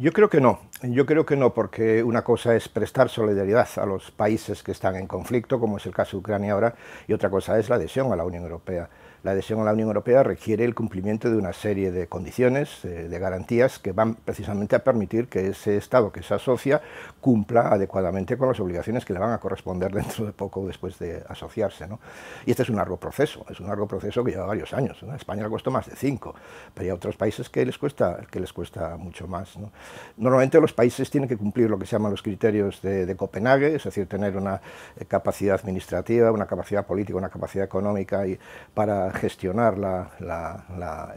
Yo creo que no, yo creo que no, porque una cosa es prestar solidaridad a los países que están en conflicto, como es el caso de Ucrania ahora, y otra cosa es la adhesión a la Unión Europea la adhesión a la Unión Europea requiere el cumplimiento de una serie de condiciones, eh, de garantías que van precisamente a permitir que ese Estado que se asocia cumpla adecuadamente con las obligaciones que le van a corresponder dentro de poco después de asociarse. Y este es un largo proceso, es un largo proceso que lleva varios años. España le costó más de cinco, pero hay otros países que les cuesta, que les cuesta mucho más. Normalmente los países tienen que cumplir lo que se llaman los criterios de, de Copenhague, es decir, tener una eh, capacidad administrativa, una capacidad política, una capacidad económica y para gestionar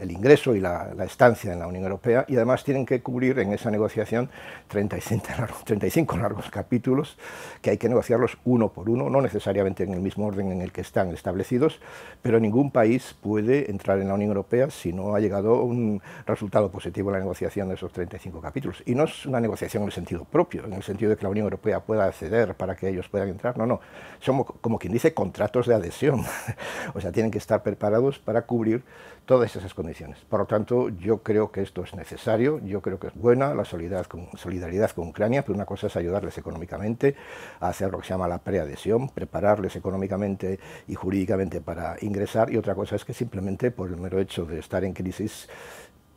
el ingreso y la, estancia en la Unión Europea y además tienen que cubrir en esa negociación 35 largos, 35 largos capítulos que hay que negociarlos uno por uno, no necesariamente en el mismo orden en el que están establecidos, pero ningún país puede entrar en la Unión Europea si no ha llegado un resultado positivo en la negociación de esos 35 capítulos. Y no es una negociación en el sentido propio, en el sentido de que la Unión Europea pueda acceder para que ellos puedan entrar, no, no, somos como quien dice contratos de adhesión, o sea, tienen que estar preparados para cubrir todas esas condiciones. Por lo tanto, yo creo que esto es necesario, yo creo que es buena la solidaridad con, Ucrania, pero una cosa es ayudarles económicamente a hacer lo que se llama la preadhesión, prepararles económicamente y jurídicamente para ingresar, y otra cosa es que simplemente por el mero hecho de estar en crisis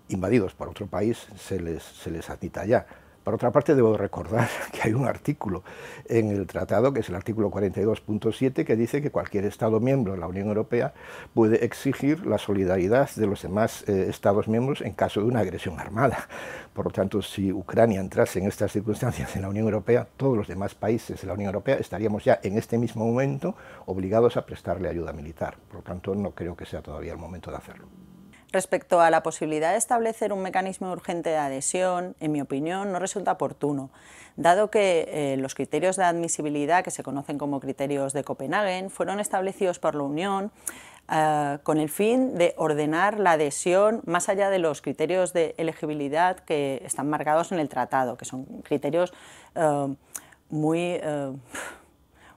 invadidos por otro país se les, se les ya. Por otra parte, debo recordar que hay un artículo en el tratado, que es el artículo 42.7, que dice que cualquier Estado miembro de la Unión Europea puede exigir la solidaridad de los demás eh, Estados miembros en caso de una agresión armada. Por lo tanto, si Ucrania entrase en estas circunstancias en la Unión Europea, todos los demás países de la Unión Europea estaríamos ya en este mismo momento obligados a prestarle ayuda militar. Por lo tanto, no creo que sea todavía el momento de hacerlo. Respecto a la posibilidad de establecer un mecanismo urgente de adhesión, en mi opinión, no resulta oportuno, dado que eh, los criterios de admisibilidad, que se conocen como criterios de Copenhague, fueron establecidos por la Unión eh, con el fin de ordenar la adhesión más allá de los criterios de elegibilidad que están marcados en el tratado, que son criterios eh, muy,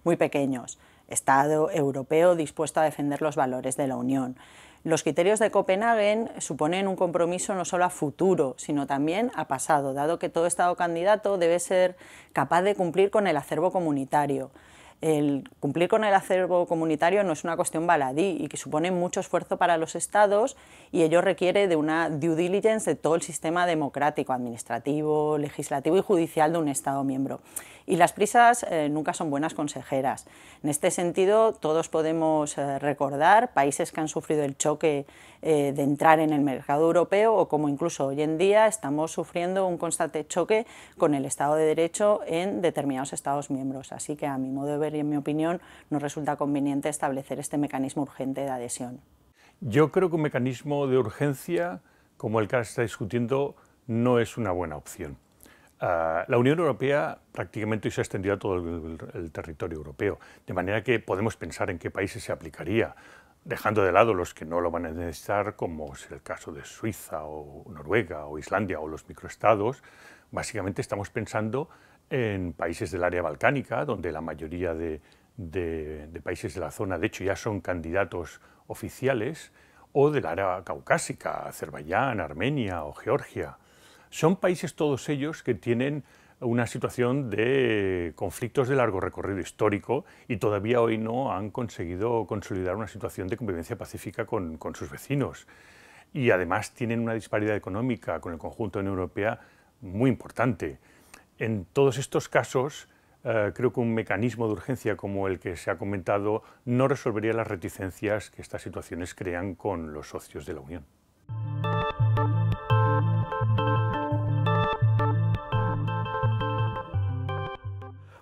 muy pequeños. Estado europeo dispuesto a defender los valores de la Unión. Los criterios de Copenhague suponen un compromiso no solo a futuro, sino también a pasado, dado que todo Estado candidato debe ser capaz de cumplir con el acervo comunitario. El cumplir con el acervo comunitario no es una cuestión baladí y que supone mucho esfuerzo para los estados y ello requiere de una due diligence de todo el sistema democrático, administrativo, legislativo y judicial de un estado miembro. Y las prisas eh, nunca son buenas consejeras. En este sentido, todos podemos eh, recordar países que han sufrido el choque eh, de entrar en el mercado europeo o como incluso hoy en día estamos sufriendo un constante choque con el Estado de Derecho en determinados Estados miembros. Así que a mi modo de ver y en mi opinión no resulta conveniente establecer este mecanismo urgente de adhesión. Yo creo que un mecanismo de urgencia como el que se está discutiendo no es una buena opción. Ah, la Unión Europea prácticamente se ha extendido a todo el, territorio europeo, de manera que podemos pensar en qué países se aplicaría, dejando de lado los que no lo van a necesitar, como es el caso de Suiza o Noruega o Islandia o los microestados. Básicamente estamos pensando en países del área balcánica, donde la mayoría de países de la zona, de hecho, ya son candidatos oficiales, o del área caucásica, Azerbaiyán, Armenia o Georgia. Son países todos ellos que tienen una situación de conflictos de largo recorrido histórico y todavía hoy no han conseguido consolidar una situación de convivencia pacífica con, sus vecinos. Y además tienen una disparidad económica con el conjunto de la Unión Europea muy importante. En todos estos casos, eh, creo que un mecanismo de urgencia como el que se ha comentado no resolvería las reticencias que estas situaciones crean con los socios de la Unión.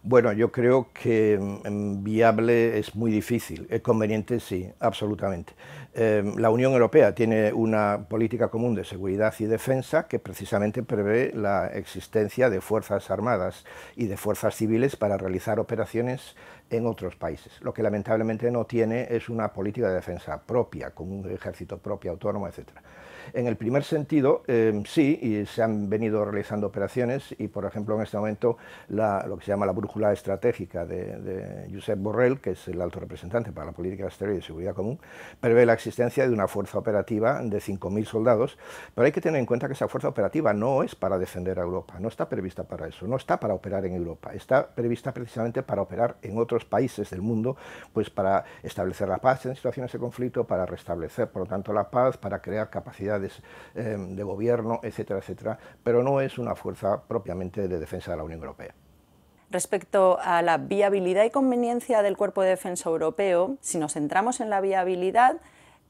Bueno, yo creo que mm, em, viable es muy difícil, es conveniente sí, absolutamente. Em, la Unión Europea tiene una política común de seguridad y defensa que precisamente prevé la existencia de fuerzas armadas y de fuerzas civiles para realizar operaciones en otros países. Lo que lamentablemente no tiene es una política de defensa propia, con un ejército propio, autónomo, etcétera. En el primer sentido, em, sí, y se han venido realizando operaciones y, por ejemplo, en este momento lo que se llama la brújula estratégica de, Josep Borrell, que es el alto representante para la política exterior y de seguridad común, prevé la existencia de una fuerza operativa de 5.000 soldados, pero hay que tener en cuenta que esa fuerza operativa no es para defender a Europa, no está prevista para eso, no está para operar en Europa, está prevista precisamente para operar en otros países del mundo, pues para establecer la paz en situaciones de conflicto, para restablecer, por lo tanto, la paz, para crear capacidad Em, de gobierno, etcétera, etcétera, pero no es una fuerza propiamente de defensa de la Unión Europea. Respecto a la viabilidad y conveniencia del cuerpo de defensa europeo, si nos centramos en la viabilidad,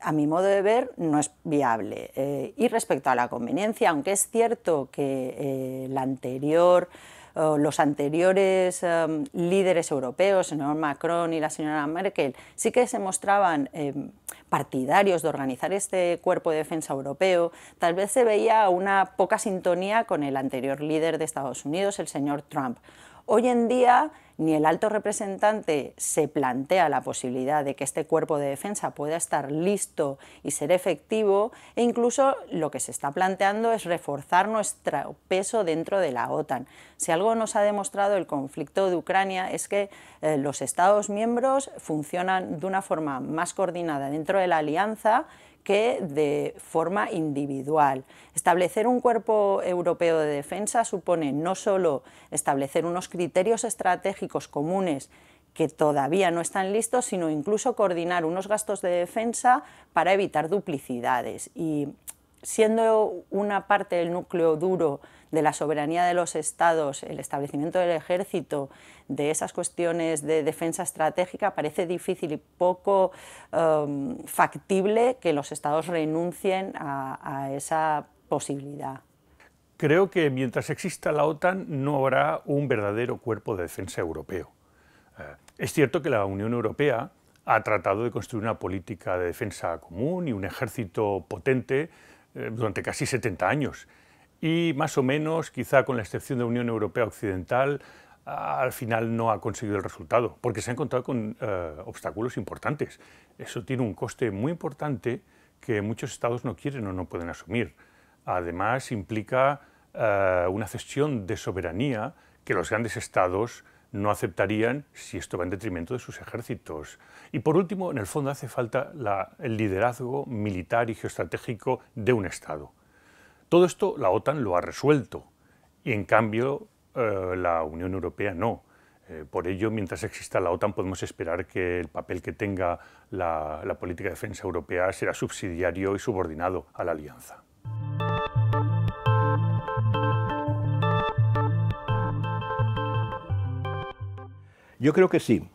a mi modo de ver, no es viable. Eh, y respecto a la conveniencia, aunque es cierto que eh, la anterior, los anteriores em, líderes europeos, el señor Macron y la señora Merkel, sí que se mostraban em, partidarios de organizar este cuerpo de defensa europeo, tal vez se veía una poca sintonía con el anterior líder de Estados Unidos, el señor Trump. Hoy en día ni el alto representante se plantea la posibilidad de que este cuerpo de defensa pueda estar listo y ser efectivo, e incluso lo que se está planteando es reforzar nuestro peso dentro de la OTAN. Si algo nos ha demostrado el conflicto de Ucrania es que eh, los Estados miembros funcionan de una forma más coordinada dentro de la alianza que de forma individual. Establecer un cuerpo europeo de defensa supone no solo establecer unos criterios estratégicos comunes que todavía no están listos, sino incluso coordinar unos gastos de defensa para evitar duplicidades. Y siendo una parte del núcleo duro de la soberanía de los estados, el establecimiento del ejército, de esas cuestiones de defensa estratégica, parece difícil y poco um, factible que los estados renuncien a, a esa posibilidad. Creo que mientras exista la OTAN no habrá un verdadero cuerpo de defensa europeo. Eh, es cierto que la Unión Europea ha tratado de construir una política de defensa común y un ejército potente eh, durante casi 70 años y más o menos, quizá con la excepción de la Unión Europea Occidental, al final no ha conseguido el resultado, porque se ha encontrado con eh, obstáculos importantes. Eso tiene un coste muy importante que muchos estados no quieren o no pueden asumir. Además, implica eh, una cesión de soberanía que los grandes estados no aceptarían si esto va en detrimento de sus ejércitos. Y por último, en el fondo hace falta el liderazgo militar y geoestratégico de un Estado. Todo esto la OTAN lo ha resuelto y en cambio eh, la Unión Europea no. Eh, por ello, mientras exista la OTAN, podemos esperar que el papel que tenga la, la política de defensa europea será subsidiario y subordinado a la alianza. Yo creo que sí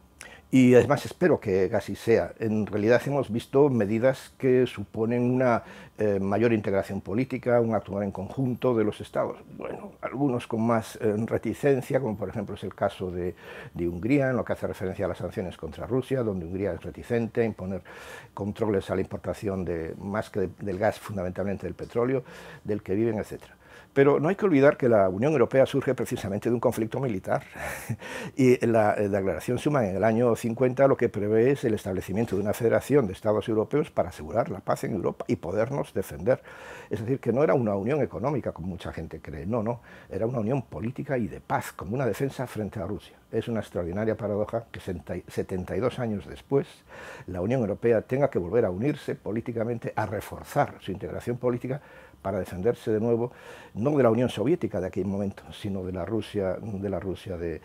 y además espero que así sea. En realidad hemos visto medidas que suponen una eh, mayor integración política, un actuar en conjunto de los estados. Bueno, algunos con más eh, reticencia, como por ejemplo es el caso de, Hungría, en lo que hace referencia a las sanciones contra Rusia, donde Hungría es reticente a imponer controles a la importación de más que del gas, fundamentalmente del petróleo, del que viven, etcétera. Pero no hay que olvidar que la Unión Europea surge precisamente de un conflicto militar y eh, la, Declaración Suma en el año 50 lo que prevé es el establecimiento de una federación de Estados europeos para asegurar la paz en Europa y podernos defender. Es decir, que no era una unión económica como mucha gente cree, no, no, era una unión política y de paz, como una defensa frente a Rusia. Es una extraordinaria paradoja que 72 años después la Unión Europea tenga que volver a unirse políticamente, a reforzar su integración política para defenderse de nuevo, no de la Unión Soviética de aquel momento, sino de la Rusia de, la Rusia de,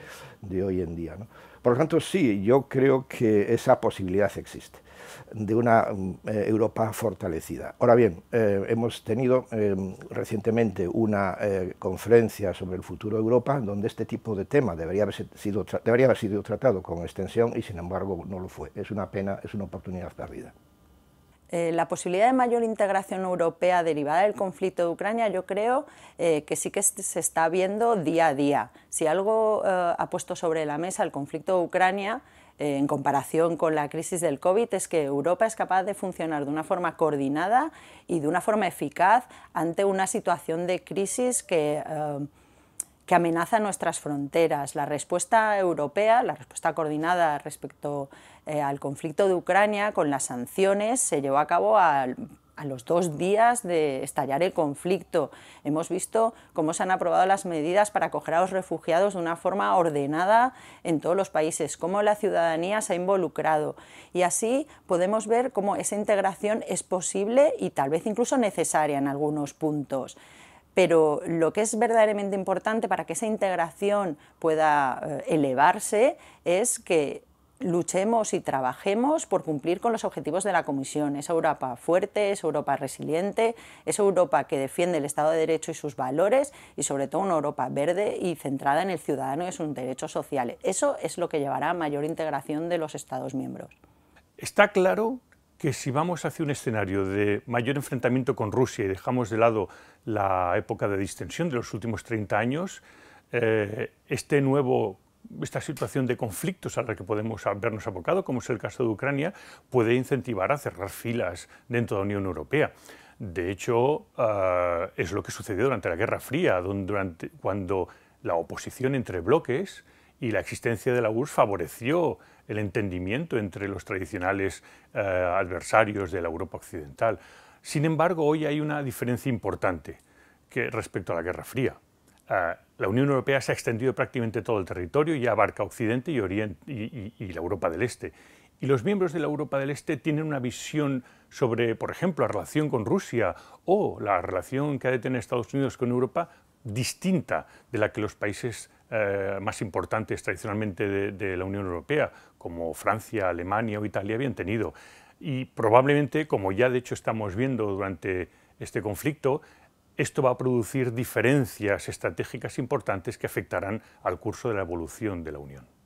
hoy en día. Por lo tanto, sí, yo creo que esa posibilidad existe de una mm, eh, Europa fortalecida. Ahora bien, eh, hemos tenido em, recientemente una eh, conferencia sobre el futuro de Europa, donde este tipo de tema debería haber, sido, debería haber sido tratado con extensión y sin embargo no lo fue. Es una pena, es una oportunidad perdida. la posibilidad de mayor integración europea derivada del conflicto de Ucrania, yo creo que sí que se está viendo día a día. Si algo ha puesto sobre la mesa el conflicto de Ucrania en comparación con la crisis del COVID es que Europa es capaz de funcionar de una forma coordinada y de una forma eficaz ante una situación de crisis que... Eh, que amenaza nuestras fronteras. La respuesta europea, la respuesta coordinada respecto eh, al conflicto de Ucrania con las sanciones se llevó a cabo al a los dos días de estallar el conflicto. Hemos visto cómo se han aprobado las medidas para acoger a los refugiados de una forma ordenada en todos los países, cómo la ciudadanía se ha involucrado. Y así podemos ver cómo esa integración es posible y tal vez incluso necesaria en algunos puntos pero lo que es verdaderamente importante para que esa integración pueda eh, elevarse es que luchemos y trabajemos por cumplir con los objetivos de la Comisión. Esa Europa fuerte, esa Europa resiliente, esa Europa que defiende el Estado de Derecho y sus valores y sobre todo una Europa verde y centrada en el ciudadano y sus derechos sociales. Eso es lo que llevará a mayor integración de los Estados miembros. Está claro que si vamos hacia un escenario de mayor enfrentamiento con Rusia y dejamos de lado la época de distensión de los últimos 30 años, eh, este nuevo esta situación de conflictos a la que podemos habernos abocado, como es el caso de Ucrania, puede incentivar a cerrar filas dentro de la Unión Europea. De hecho, ah, es lo que sucedió durante la Guerra Fría, durante, cuando la oposición entre bloques y la existencia de la URSS favoreció el entendimiento entre los tradicionales ah, adversarios de la Europa occidental. Sin embargo, hoy hay una diferencia importante respecto a la Guerra Fría la Unión Europea se ha extendido prácticamente todo el territorio y abarca Occidente y, Oriente, y, la Europa del Este. Y los miembros de la Europa del Este tienen una visión sobre, por ejemplo, la relación con Rusia o la relación que ha de tener Estados Unidos con Europa distinta de la que los países eh, más importantes tradicionalmente de, la Unión Europea, como Francia, Alemania o Italia, habían tenido. Y probablemente, como ya de hecho estamos viendo durante este conflicto, esto va a producir diferencias estratégicas importantes que afectarán al curso de la evolución de la Unión.